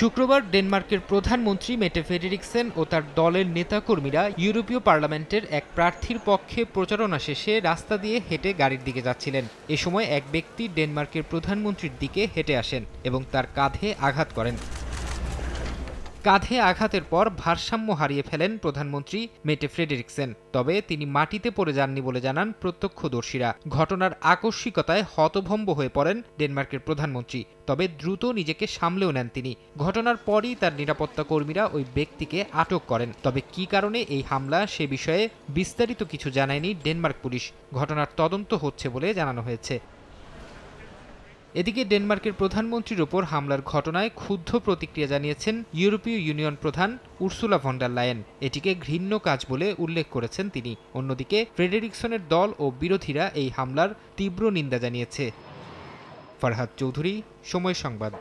শুক্রবার ডেনমার্কের প্রধানমন্ত্রী মেটে ফেডেরিকসেন ও তার দলের নেতাকর্মীরা ইউরোপীয় পার্লামেন্টের এক প্রার্থীর পক্ষে প্রচারণা শেষে রাস্তা দিয়ে হেঁটে গাড়ির দিকে যাচ্ছিলেন এ সময় এক ব্যক্তি ডেনমার্কের প্রধানমন্ত্রীর দিকে হেঁটে আসেন এবং তার কাঁধে আঘাত করেন কাঁধে আঘাতের পর ভারসাম্য হারিয়ে ফেলেন প্রধানমন্ত্রী মেটে ফ্রেডেরিকসেন তবে তিনি মাটিতে পড়ে যাননি বলে জানান প্রত্যক্ষদর্শীরা ঘটনার আকস্মিকতায় হতভম্ব হয়ে পড়েন ডেনমার্কের প্রধানমন্ত্রী তবে দ্রুত নিজেকে সামলেও নেন তিনি ঘটনার পরই তার নিরাপত্তা কর্মীরা ওই ব্যক্তিকে আটক করেন তবে কি কারণে এই হামলা সে বিষয়ে বিস্তারিত কিছু জানায়নি ডেনমার্ক পুলিশ ঘটনার তদন্ত হচ্ছে বলে জানানো হয়েছে এদিকে ডেনমার্কের প্রধানমন্ত্রীর ওপর হামলার ঘটনায় ক্ষুব্ধ প্রতিক্রিয়া জানিয়েছেন ইউরোপীয় ইউনিয়ন প্রধান উর্সুলা ভন্ডার লায়েন এটিকে ঘৃণ্য কাজ বলে উল্লেখ করেছেন তিনি অন্যদিকে ফ্রেডেরিকসনের দল ও বিরোধীরা এই হামলার তীব্র নিন্দা জানিয়েছে ফরহাদ চৌধুরী সময় সংবাদ